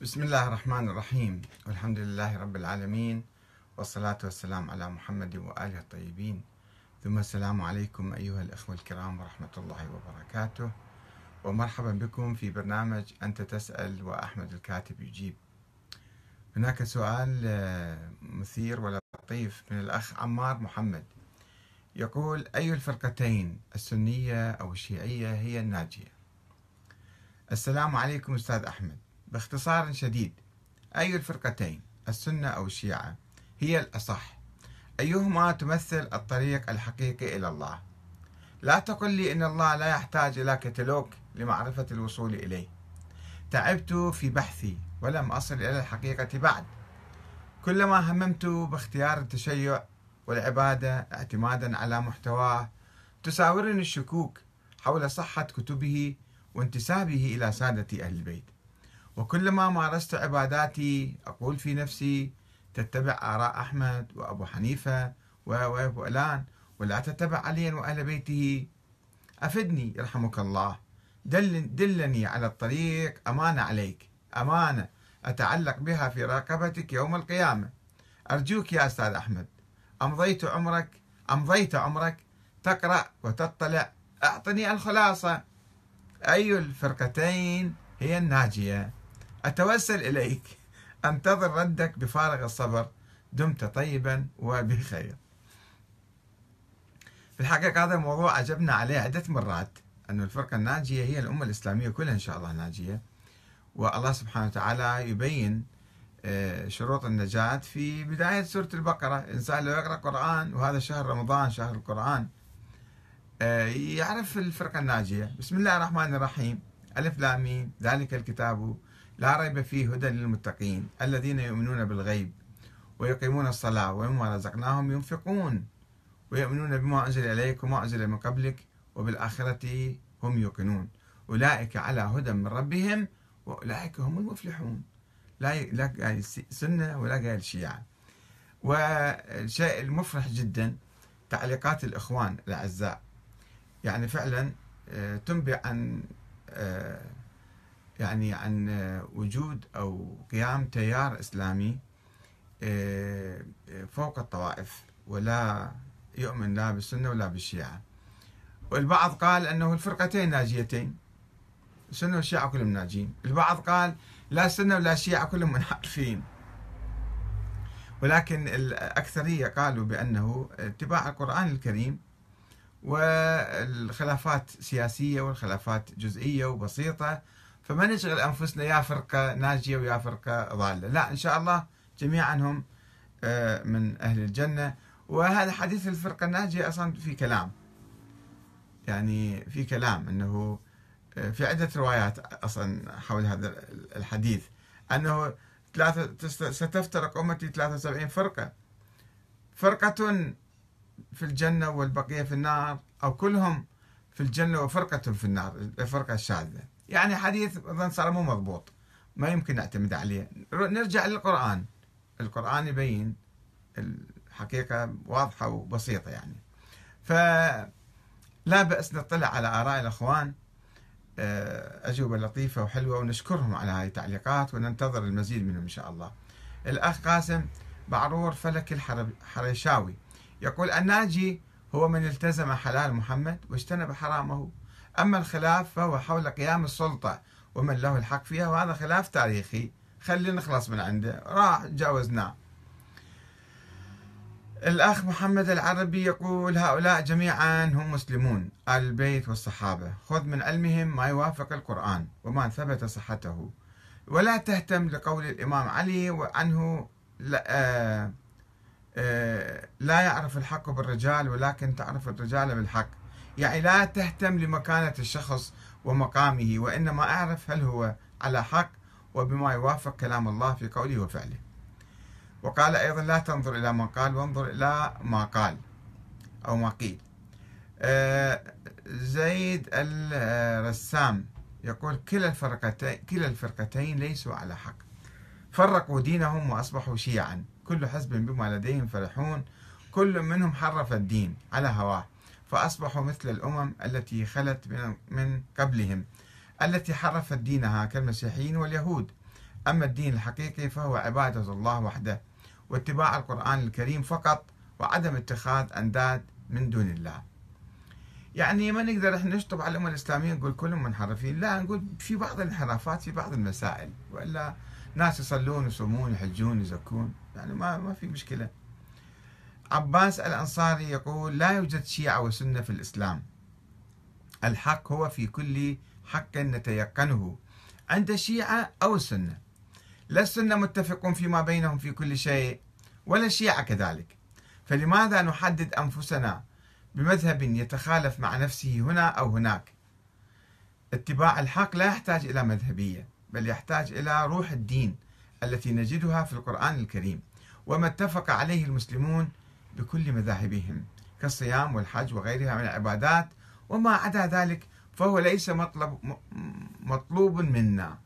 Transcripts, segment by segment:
بسم الله الرحمن الرحيم والحمد لله رب العالمين والصلاة والسلام على محمد وآله الطيبين ثم السلام عليكم أيها الأخوة الكرام ورحمة الله وبركاته ومرحبا بكم في برنامج أنت تسأل وأحمد الكاتب يجيب هناك سؤال آه، مثير ولطيف من الأخ عمار محمد يقول أي الفرقتين السنية أو الشيعية هي الناجية السلام عليكم أستاذ أحمد باختصار شديد أي الفرقتين السنة أو الشيعة هي الأصح أيهما تمثل الطريق الحقيقي إلى الله لا تقل لي إن الله لا يحتاج إلى كتالوج لمعرفة الوصول إليه تعبت في بحثي ولم أصل إلى الحقيقة بعد كلما هممت باختيار التشيع والعبادة اعتمادا على محتواه تساورني الشكوك حول صحة كتبه وانتسابه إلى سادة أهل البيت وكلما مارست عباداتي أقول في نفسي تتبع آراء أحمد وأبو حنيفة وفلان ولا تتبع عليا وأهل بيته أفدني يرحمك الله دل دلني على الطريق أمانة عليك أمانة أتعلق بها في رقبتك يوم القيامة أرجوك يا أستاذ أحمد أمضيت عمرك أمضيت عمرك تقرأ وتطلع أعطني الخلاصة أي الفرقتين هي الناجية أتوسل إليك أنتظر ردك بفارغ الصبر دمت طيبا وبخير في الحقيقة هذا الموضوع عجبنا عليه عدة مرات أن الفرقة الناجية هي الأمة الإسلامية كلها إن شاء الله ناجية والله سبحانه وتعالى يبين آه، شروط النجاة في بداية سورة البقرة الإنسان لو يقرأ قرآن وهذا شهر رمضان شهر القرآن آه، يعرف الفرقة الناجية بسم الله الرحمن الرحيم ألف لامين ذلك الكتاب لا ريب فيه هدى للمتقين الذين يؤمنون بالغيب ويقيمون الصلاة ومما رزقناهم ينفقون ويؤمنون بما أنزل إليك وما أنزل من قبلك وبالآخرة هم يوقنون أولئك على هدى من ربهم وأولئك هم المفلحون لا لا قال سنة ولا قال شيعة والشيء المفرح جدا تعليقات الإخوان الأعزاء يعني فعلا آه، تنبئ عن آه، يعني عن وجود أو قيام تيار إسلامي آه، فوق الطوائف ولا يؤمن لا بالسنة ولا بالشيعة والبعض قال أنه الفرقتين ناجيتين السنة والشيعة كلهم ناجين البعض قال لا سنه ولا شيعه كلهم منحرفين ولكن الأكثرية قالوا بأنه اتباع القرآن الكريم والخلافات سياسية والخلافات جزئية وبسيطة فما نشغل أنفسنا يا فرقة ناجية ويا فرقة ضالة لا إن شاء الله جميعا هم آه، من أهل الجنة وهذا حديث الفرقة الناجية أصلا في كلام يعني في كلام أنه آه، في عدة روايات أصلا حول هذا الحديث أنه ثلاثة ستفترق أمتي 73 فرقة فرقة في الجنة والبقية في النار أو كلهم في الجنة وفرقة في النار الفرقة الشاذة يعني حديث اظن صار مو مضبوط ما يمكن نعتمد عليه نرجع للقرآن القرآن يبين الحقيقة واضحة وبسيطة يعني فلا بأس نطلع على آراء الأخوان آه، أجوبة لطيفة وحلوة ونشكرهم على هذه التعليقات وننتظر المزيد منهم إن شاء الله الأخ قاسم بعرور فلك الحريشاوي يقول الناجي هو من التزم حلال محمد واجتنب حرامه أما الخلاف فهو حول قيام السلطة ومن له الحق فيها وهذا خلاف تاريخي خلينا نخلص من عنده راح جاوزناه الأخ محمد العربي يقول هؤلاء جميعا هم مسلمون آل البيت والصحابة خذ من علمهم ما يوافق القرآن وما ثبت صحته ولا تهتم لقول الإمام علي وعنه لا, آه، آه، لا يعرف الحق بالرجال ولكن تعرف الرجال بالحق يعني لا تهتم لمكانة الشخص ومقامه وإنما أعرف هل هو على حق وبما يوافق كلام الله في قوله وفعله وقال أيضا لا تنظر إلى من قال وانظر إلى ما قال أو ما قيل آه، زيد الرسام يقول كلا الفرقتين كلا الفرقتين ليسوا على حق فرقوا دينهم واصبحوا شيعا كل حزب بما لديهم فرحون كل منهم حرف الدين على هواه فأصبحوا مثل الأمم التي خلت من قبلهم التي حرفت دينها كالمسيحيين واليهود أما الدين الحقيقي فهو عبادة الله وحده واتباع القرآن الكريم فقط وعدم اتخاذ أنداد من دون الله يعني ما نقدر احنا نشطب على الامه الاسلاميه نقول كلهم منحرفين، لا نقول في بعض الانحرافات في بعض المسائل، والا ناس يصلون ويصومون يحجون يزكون، يعني ما ما في مشكله. عباس الأنصاري يقول لا يوجد شيعة وسنة في الإسلام الحق هو في كل حق نتيقنه عند الشيعة أو السنة لا السنة متفقون فيما بينهم في كل شيء ولا الشيعة كذلك فلماذا نحدد أنفسنا بمذهب يتخالف مع نفسه هنا أو هناك اتباع الحق لا يحتاج إلى مذهبية بل يحتاج إلى روح الدين التي نجدها في القرآن الكريم وما اتفق عليه المسلمون بكل مذاهبهم كالصيام والحج وغيرها من العبادات وما عدا ذلك فهو ليس مطلب مطلوب منا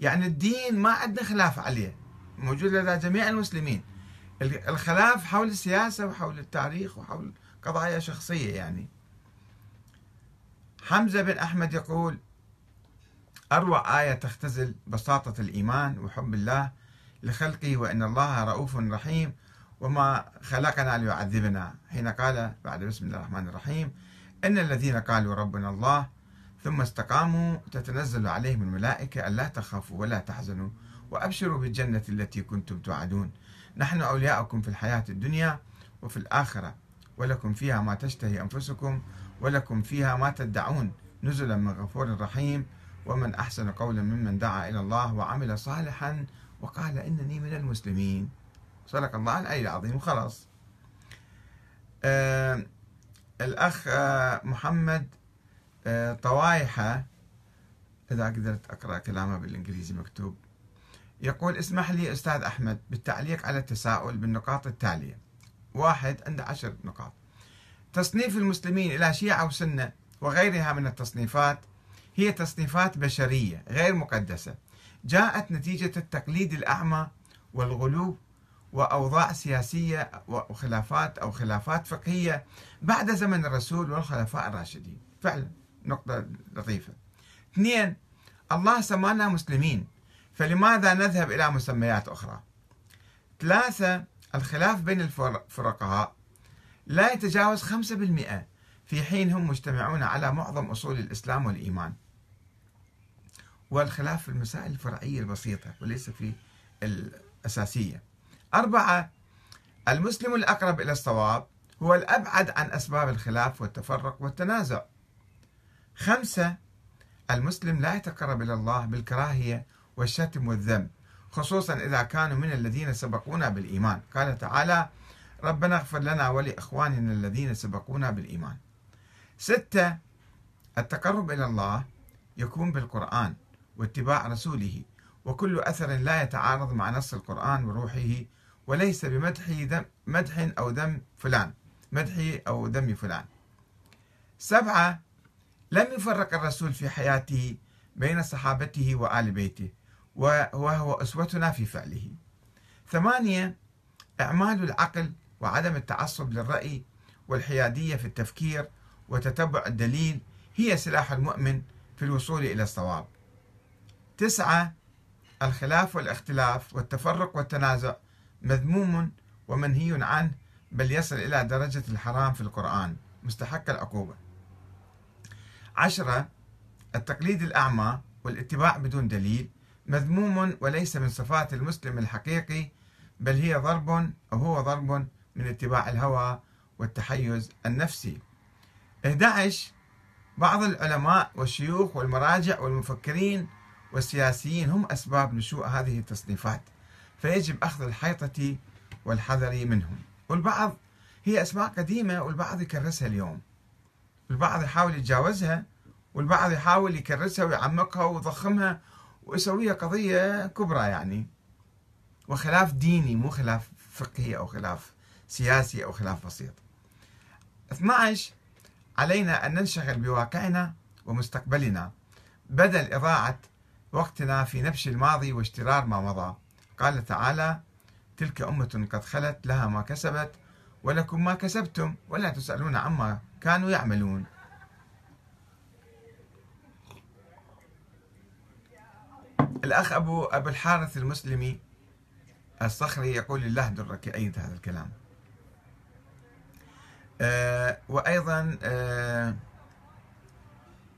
يعني الدين ما عندنا خلاف عليه موجود لدى جميع المسلمين الخلاف حول السياسة وحول التاريخ وحول قضايا شخصية يعني حمزة بن أحمد يقول أروع آية تختزل بساطة الإيمان وحب الله لخلقه وأن الله رؤوف رحيم وما خلقنا ليعذبنا حين قال بعد بسم الله الرحمن الرحيم إن الذين قالوا ربنا الله ثم استقاموا تتنزل عليهم الملائكة ألا تخافوا ولا تحزنوا وأبشروا بالجنة التي كنتم توعدون نحن أولياؤكم في الحياة الدنيا وفي الآخرة ولكم فيها ما تشتهي أنفسكم ولكم فيها ما تدعون نزلا من غفور رحيم ومن أحسن قولا ممن دعا إلى الله وعمل صالحا وقال إنني من المسلمين صدق الله الأي العظيم وخلاص آه الأخ آه محمد آه طوايحة إذا قدرت أقرأ كلامه بالإنجليزي مكتوب يقول اسمح لي أستاذ أحمد بالتعليق على التساؤل بالنقاط التالية واحد عنده عشر نقاط تصنيف المسلمين إلى شيعة وسنة وغيرها من التصنيفات هي تصنيفات بشرية غير مقدسة جاءت نتيجة التقليد الأعمى والغلو وأوضاع سياسية وخلافات أو خلافات فقهية بعد زمن الرسول والخلفاء الراشدين فعلا نقطة لطيفة اثنين الله سمانا مسلمين فلماذا نذهب إلى مسميات أخرى ثلاثة الخلاف بين الفرقاء لا يتجاوز 5% في حين هم مجتمعون على معظم أصول الإسلام والإيمان والخلاف في المسائل الفرعية البسيطة وليس في الأساسية أربعة المسلم الأقرب إلى الصواب هو الأبعد عن أسباب الخلاف والتفرق والتنازع خمسة المسلم لا يتقرب إلى الله بالكراهية والشتم والذم خصوصا إذا كانوا من الذين سبقونا بالإيمان قال تعالى ربنا اغفر لنا ولإخواننا الذين سبقونا بالإيمان ستة التقرب إلى الله يكون بالقرآن واتباع رسوله وكل أثر لا يتعارض مع نص القرآن وروحه وليس بمدح دم مدح أو دم فلان مدح أو دم فلان سبعة لم يفرق الرسول في حياته بين صحابته وآل بيته وهو أسوتنا في فعله ثمانية إعمال العقل وعدم التعصب للرأي والحيادية في التفكير وتتبع الدليل هي سلاح المؤمن في الوصول إلى الصواب تسعة الخلاف والاختلاف والتفرق والتنازع مذموم ومنهي عنه بل يصل إلى درجة الحرام في القرآن مستحق العقوبة عشرة التقليد الأعمى والاتباع بدون دليل مذموم وليس من صفات المسلم الحقيقي بل هي ضرب أو هو ضرب من اتباع الهوى والتحيز النفسي 11 بعض العلماء والشيوخ والمراجع والمفكرين والسياسيين هم أسباب نشوء هذه التصنيفات فيجب أخذ الحيطة والحذر منهم والبعض هي أسماء قديمة والبعض يكرسها اليوم البعض يحاول يتجاوزها والبعض يحاول يكرسها ويعمقها ويضخمها ويسويها قضية كبرى يعني وخلاف ديني مو خلاف فقهي أو خلاف سياسي أو خلاف بسيط 12 علينا أن ننشغل بواقعنا ومستقبلنا بدل إضاعة وقتنا في نبش الماضي واشترار ما مضى قال تعالى تلك أمة قد خلت لها ما كسبت ولكم ما كسبتم ولا تسألون عما كانوا يعملون الأخ أبو أبو الحارث المسلمي الصخري يقول الله درك أيد هذا الكلام أه وأيضا أه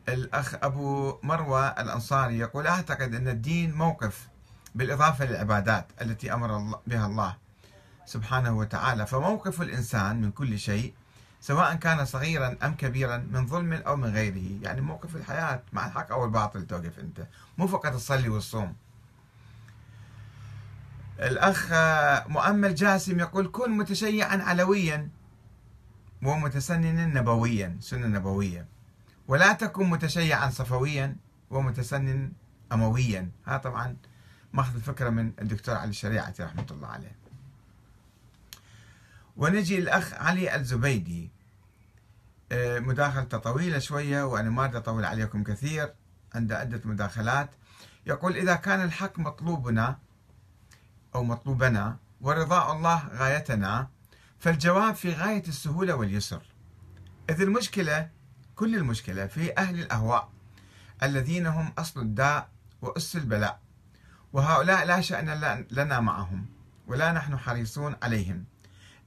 الأخ أبو مروى الأنصاري يقول أعتقد أن الدين موقف بالإضافة للعبادات التي أمر بها الله سبحانه وتعالى فموقف الإنسان من كل شيء سواء كان صغيرا أم كبيرا من ظلم أو من غيره يعني موقف الحياة مع الحق أو الباطل توقف أنت مو فقط تصلي والصوم الأخ مؤمل جاسم يقول كن متشيعا علويا ومتسننا نبويا سنة نبوية ولا تكن متشيعا صفويا ومتسنن أمويا هذا طبعا ماخذ الفكره من الدكتور علي الشريعتي رحمه الله عليه. ونجي الاخ علي الزبيدي آه، مداخلته طويله شويه وانا ما اريد اطول عليكم كثير عنده عده مداخلات يقول اذا كان الحق مطلوبنا او مطلوبنا ورضاء الله غايتنا فالجواب في غايه السهوله واليسر. اذ المشكله كل المشكله في اهل الاهواء الذين هم اصل الداء واس البلاء وهؤلاء لا شأن لنا معهم ولا نحن حريصون عليهم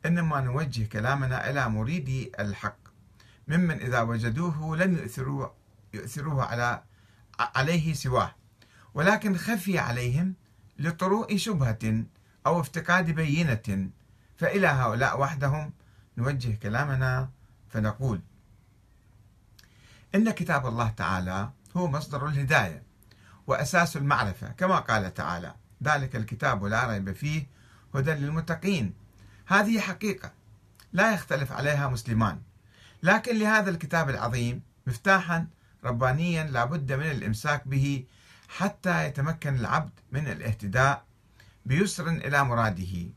إنما نوجه كلامنا إلى مريدي الحق ممن إذا وجدوه لن يؤثروه, يؤثروه على عليه سواه ولكن خفي عليهم لطروء شبهة أو افتقاد بينة فإلى هؤلاء وحدهم نوجه كلامنا فنقول إن كتاب الله تعالى هو مصدر الهداية وأساس المعرفة كما قال تعالى ذلك الكتاب لا ريب فيه هدى للمتقين هذه حقيقة لا يختلف عليها مسلمان لكن لهذا الكتاب العظيم مفتاحا ربانيا لابد من الإمساك به حتى يتمكن العبد من الاهتداء بيسر إلى مراده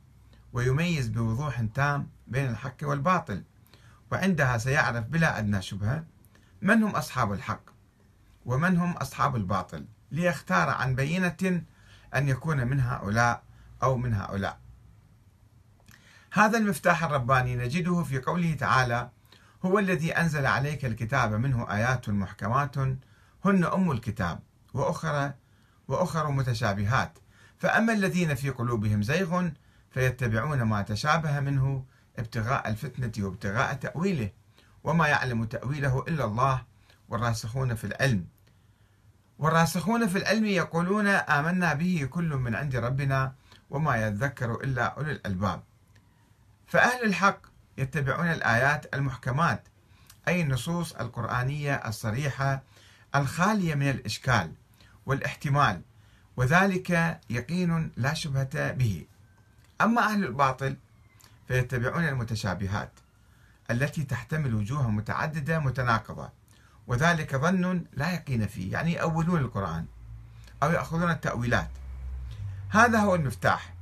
ويميز بوضوح تام بين الحق والباطل وعندها سيعرف بلا أدنى شبهة من هم أصحاب الحق ومن هم أصحاب الباطل ليختار عن بينة أن يكون من هؤلاء أو من هؤلاء هذا المفتاح الرباني نجده في قوله تعالى هو الذي أنزل عليك الكتاب منه آيات محكمات هن أم الكتاب وأخرى وأخر متشابهات فأما الذين في قلوبهم زيغ فيتبعون ما تشابه منه ابتغاء الفتنة وابتغاء تأويله وما يعلم تأويله إلا الله والراسخون في العلم والراسخون في العلم يقولون آمنا به كل من عند ربنا وما يذكر إلا أولي الألباب فأهل الحق يتبعون الآيات المحكمات أي النصوص القرآنية الصريحة الخالية من الإشكال والاحتمال وذلك يقين لا شبهة به أما أهل الباطل فيتبعون المتشابهات التي تحتمل وجوها متعددة متناقضة وذلك ظن لا يقين فيه يعني يأولون القرآن أو يأخذون التأويلات هذا هو المفتاح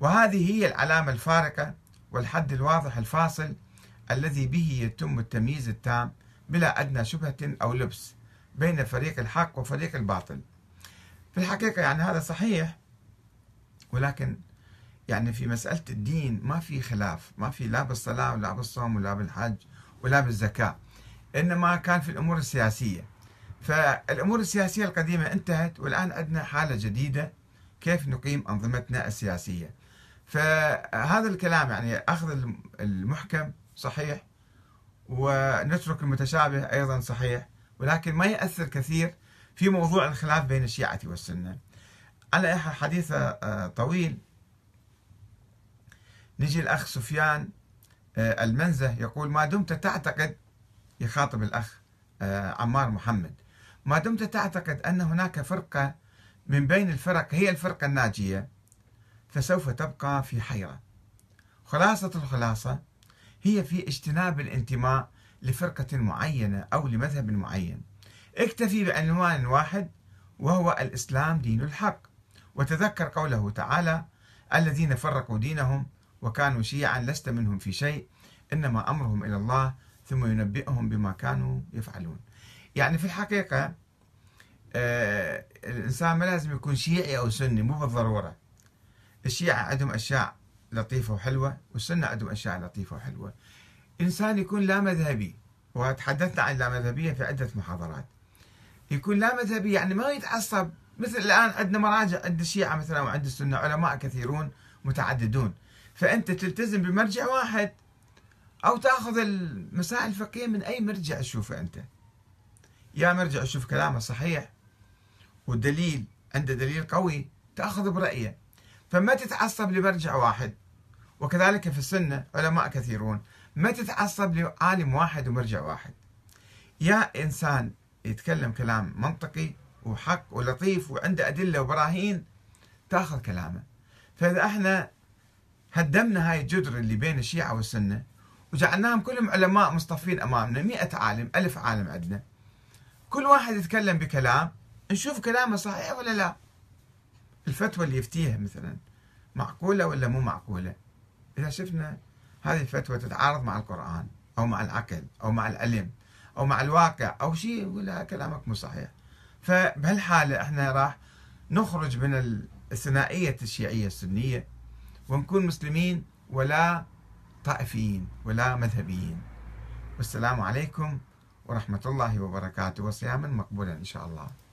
وهذه هي العلامة الفارقة والحد الواضح الفاصل الذي به يتم التمييز التام بلا أدنى شبهة أو لبس بين فريق الحق وفريق الباطل في الحقيقة يعني هذا صحيح ولكن يعني في مسألة الدين ما في خلاف ما في لا بالصلاة ولا بالصوم ولا بالحج ولا بالزكاة إنما كان في الأمور السياسية فالأمور السياسية القديمة انتهت والآن عندنا حالة جديدة كيف نقيم أنظمتنا السياسية فهذا الكلام يعني أخذ المحكم صحيح ونترك المتشابه أيضا صحيح ولكن ما يأثر كثير في موضوع الخلاف بين الشيعة والسنة على حديث آه، طويل نجي الأخ سفيان آه، المنزه يقول ما دمت تعتقد يخاطب الأخ آه، عمار محمد ما دمت تعتقد أن هناك فرقة من بين الفرق هي الفرقة الناجية فسوف تبقى في حيرة خلاصة الخلاصة هي في اجتناب الانتماء لفرقة معينة أو لمذهب معين اكتفي بعنوان واحد وهو الإسلام دين الحق وتذكر قوله تعالى الذين فرقوا دينهم وكانوا شيعا لست منهم في شيء إنما أمرهم إلى الله ثم ينبئهم بما كانوا يفعلون يعني في الحقيقة آه، الإنسان ما لازم يكون شيعي أو سني مو بالضرورة الشيعة عندهم أشياء لطيفة وحلوة والسنة عندهم أشياء لطيفة وحلوة إنسان يكون لا مذهبي وتحدثنا عن لا مذهبية في عدة محاضرات يكون لا مذهبي يعني ما يتعصب مثل الآن عندنا مراجع عند الشيعة مثلا وعند السنة علماء كثيرون متعددون فأنت تلتزم بمرجع واحد أو تأخذ المسائل الفقهية من أي مرجع تشوفه أنت يا مرجع تشوف كلامه صحيح والدليل عنده دليل قوي تأخذ برأيه فما تتعصب لمرجع واحد وكذلك في السنة علماء كثيرون ما تتعصب لعالم واحد ومرجع واحد يا إنسان يتكلم كلام منطقي وحق ولطيف وعنده أدلة وبراهين تأخذ كلامه فإذا احنا هدمنا هاي الجدر اللي بين الشيعة والسنة وجعلناهم كلهم علماء مصطفين أمامنا مئة عالم ألف عالم عندنا كل واحد يتكلم بكلام نشوف كلامه صحيح ولا لا الفتوى اللي يفتيها مثلا معقولة ولا مو معقولة إذا شفنا هذه الفتوى تتعارض مع القرآن أو مع العقل أو مع العلم أو مع الواقع أو شيء يقول كلامك مو صحيح فبهالحالة احنا راح نخرج من الثنائية الشيعية السنية ونكون مسلمين ولا طائفيين ولا مذهبيين والسلام عليكم ورحمة الله وبركاته وصياما مقبولا إن شاء الله